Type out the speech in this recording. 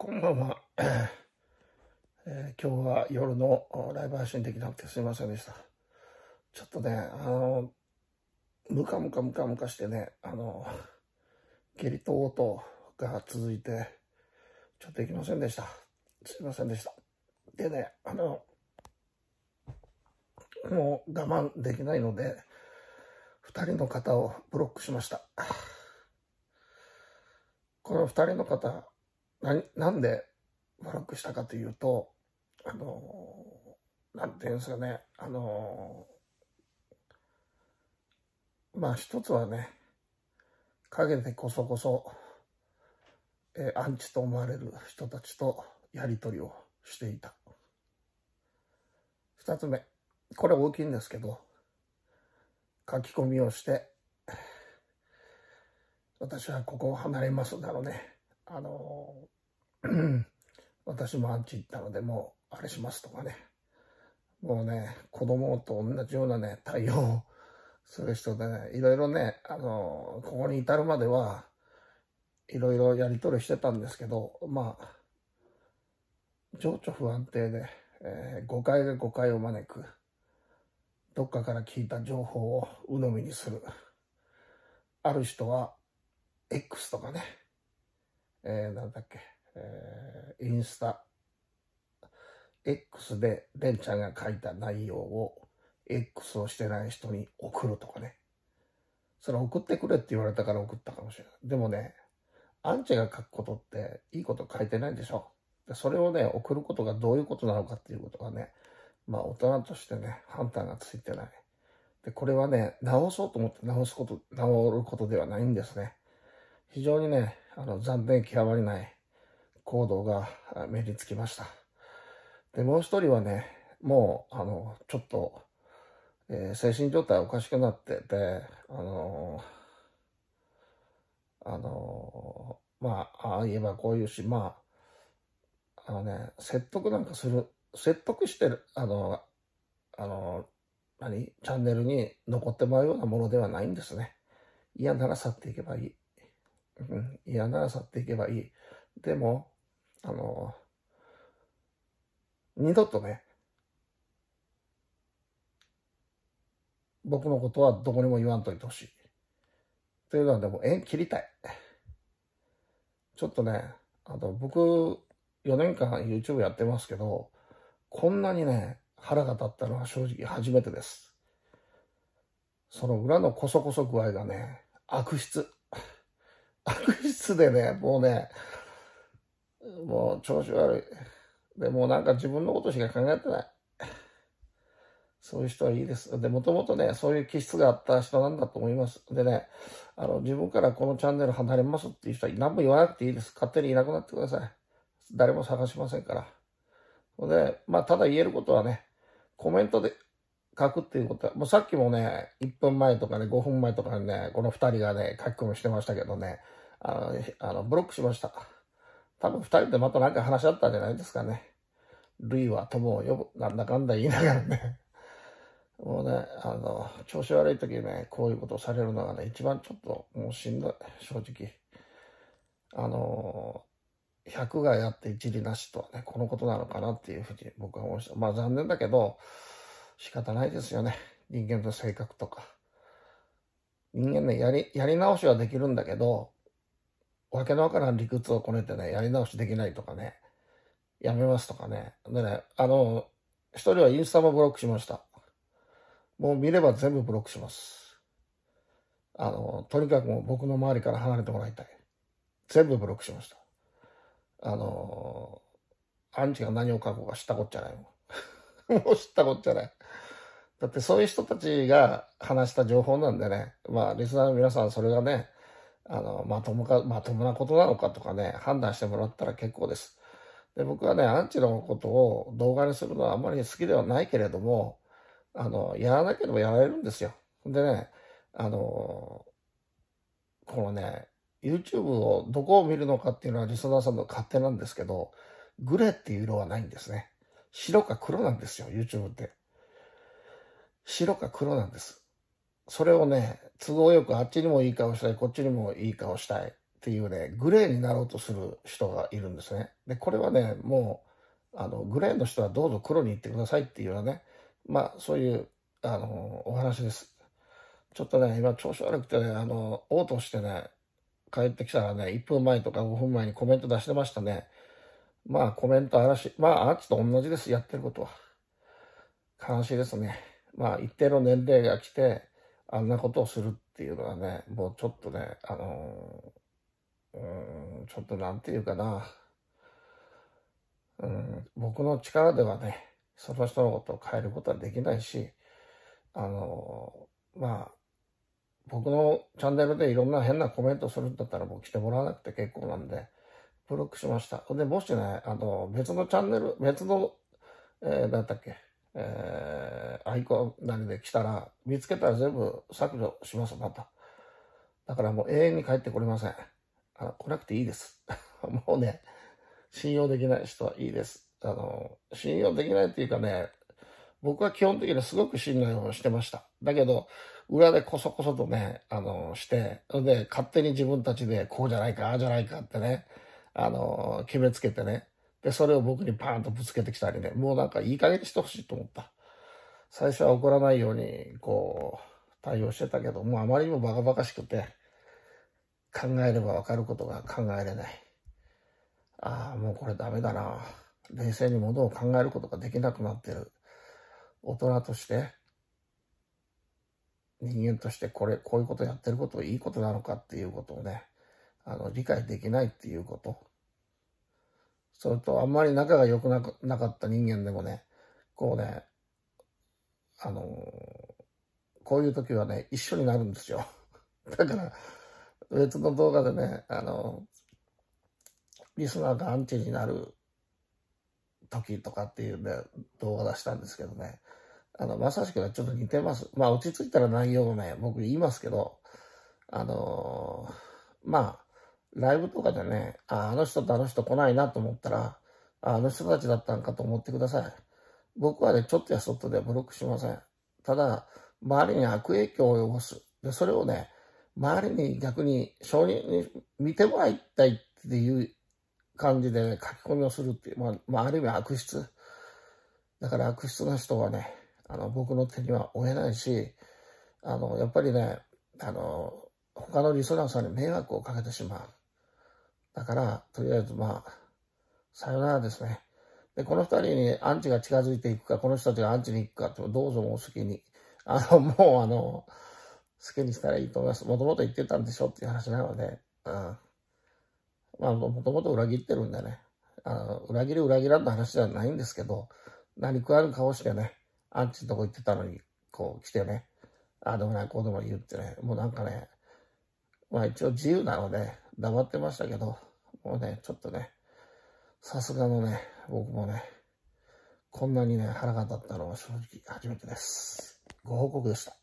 こんばんは、えー、今日は夜のライブ配信できなくてすいませんでした。ちょっとね、あの、ムカムカムカムカしてね、あの、下痢と嘔吐が続いて、ちょっとできませんでした。すいませんでした。でね、あの、もう我慢できないので、2人の方をブロックしました。この2人の方、な、なんでブロックしたかというと、あのー、なんていうんですかね、あのー、まあ一つはね、陰でこそこそ、えー、アンチと思われる人たちとやり取りをしていた。二つ目、これ大きいんですけど、書き込みをして、私はここを離れますだろうね。あの私もアンチ行ったのでもうあれしますとかねもうね子供と同じようなね対応をする人でねいろいろねあのここに至るまではいろいろやり取りしてたんですけどまあ情緒不安定で、えー、誤解が誤解を招くどっかから聞いた情報を鵜呑みにするある人は X とかねえー、なんだっけ、えー、インスタ、X でレンちゃんが書いた内容を X をしてない人に送るとかね。それ送ってくれって言われたから送ったかもしれない。でもね、アンチが書くことっていいこと書いてないでしょ。でそれをね、送ることがどういうことなのかっていうことがね、まあ大人としてね、判断がついてない。で、これはね、直そうと思って直すこと、直ることではないんですね。非常にね、あの、残念極まりない行動が目につきました。で、もう一人はね、もう、あの、ちょっと、えー、精神状態おかしくなってて、あのー、あのー、まあ、ああ言えばこういうし、まあ、あのね、説得なんかする、説得してる、あの、あの、何チャンネルに残ってもらうようなものではないんですね。嫌なら去っていけばいい。嫌なら去っていけばいい。でも、あの、二度とね、僕のことはどこにも言わんといてほしい。というのはでも縁切りたい。ちょっとね、あの、僕、4年間 YouTube やってますけど、こんなにね、腹が立ったのは正直初めてです。その裏のこそこそ具合がね、悪質。悪質でね、もうね、もう調子悪い。で、もうなんか自分のことしか考えてない。そういう人はいいです。で、もともとね、そういう気質があった人なんだと思います。でね、あの、自分からこのチャンネル離れますっていう人は何も言わなくていいです。勝手にいなくなってください。誰も探しませんから。で、まあ、ただ言えることはね、コメントで書くっていうことは、もうさっきもね、1分前とかね、5分前とかにね、この2人がね、書き込みしてましたけどね、あの、あのブロックしました。多分二人でまた何か話し合ったんじゃないですかね。ルイは友を呼ぶ、なんだかんだ言いながらね。もうね、あの、調子悪い時にね、こういうことをされるのがね、一番ちょっともうしんどい、正直。あの、100がやって一理なしとはね、このことなのかなっていうふうに僕は思いました。まあ残念だけど、仕方ないですよね。人間の性格とか。人間ね、やり、やり直しはできるんだけど、わけのわからん理屈をこねてね、やり直しできないとかね、やめますとかね。でね、あの、一人はインスタもブロックしました。もう見れば全部ブロックします。あの、とにかくもう僕の周りから離れてもらいたい。全部ブロックしました。あの、アンチが何を書こうか知ったこっちゃないもん。もう知ったこっちゃない。だってそういう人たちが話した情報なんでね。まあ、リスナーの皆さんそれがね、あの、まともか、まともなことなのかとかね、判断してもらったら結構です。で、僕はね、アンチのことを動画にするのはあんまり好きではないけれども、あの、やらなければやられるんですよ。でね、あの、このね、YouTube をどこを見るのかっていうのはリスナーさんの勝手なんですけど、グレーっていう色はないんですね。白か黒なんですよ、YouTube って。白か黒なんです。それをね、都合よくあっちにもいい顔したい、こっちにもいい顔したいっていうね、グレーになろうとする人がいるんですね。で、これはね、もう、あの、グレーの人はどうぞ黒に行ってくださいっていうようなね、まあ、そういう、あの、お話です。ちょっとね、今調子悪くてね、あの、応答してね、帰ってきたらね、1分前とか5分前にコメント出してましたね。まあ、コメント嵐、まあ、あっちと同じです、やってることは。悲しいですね。まあ、一定の年齢が来て、あんなことをするっていうのはね、もうちょっとね、あのー、うん、ちょっとなんていうかな、うん、僕の力ではね、その人のことを変えることはできないし、あのー、まあ、僕のチャンネルでいろんな変なコメントするんだったらもう来てもらわなくて結構なんで、ブロックしました。で、もしね、あの、別のチャンネル、別の、えー、なんだっけ、えー、アイコンなりで来たら、見つけたら全部削除します、また。だからもう永遠に帰ってこれません。あの来なくていいです。もうね、信用できない人はいいです。あの、信用できないっていうかね、僕は基本的にすごく信頼をしてました。だけど、裏でこそこそとね、あの、して、で、勝手に自分たちでこうじゃないか、ああじゃないかってね、あの、決めつけてね、で、それを僕にパーンとぶつけてきたりね、もうなんかいい加減にしてほしいと思った。最初は怒らないように、こう、対応してたけど、もうあまりにもバカバカしくて、考えればわかることが考えれない。ああ、もうこれダメだな。冷静にものを考えることができなくなってる。大人として、人間としてこれ、こういうことやってることいいことなのかっていうことをね、あの、理解できないっていうこと。それとあんまり仲が良くなかった人間でもね、こうね、あのー、こういう時はね、一緒になるんですよ。だから、別の動画でね、あのー、リスナーがアンチになる時とかっていうね、動画出したんですけどね、あの、まさしくはちょっと似てます。まあ、落ち着いたら内容をね、僕言いますけど、あのー、まあ、ライブとかでね、ああの人とあの人来ないなと思ったら、あの人たちだったんかと思ってください。僕はね、ちょっとやそっとでブロックしません。ただ、周りに悪影響を及ぼす。で、それをね、周りに逆に承認に見てもらいたいっていう感じで、ね、書き込みをするっていう、まあ、まあ、ある意味悪質。だから悪質な人はね、あの、僕の手には負えないし、あの、やっぱりね、あの、他のリスナーさんに迷惑をかけてしまう。だから、とりあえずまあ、さよならですね。で、この二人にアンチが近づいていくか、この人たちがアンチに行くかって、どうぞもう好きに。あの、もうあの、好きにしたらいいと思います。もともと言ってたんでしょっていう話なので、うん。まあ、もともと裏切ってるんでね。あの、裏切る裏切らんの話じゃないんですけど、何食わぬ顔してね、アンチのとこ行ってたのに、こう来てね、ああでもない、こうでも言ってね、もうなんかね、まあ一応自由なので、黙ってましたけど、もうね、ちょっとね、さすがのね、僕もね、こんなにね、腹が立ったのは正直初めてです。ご報告でした。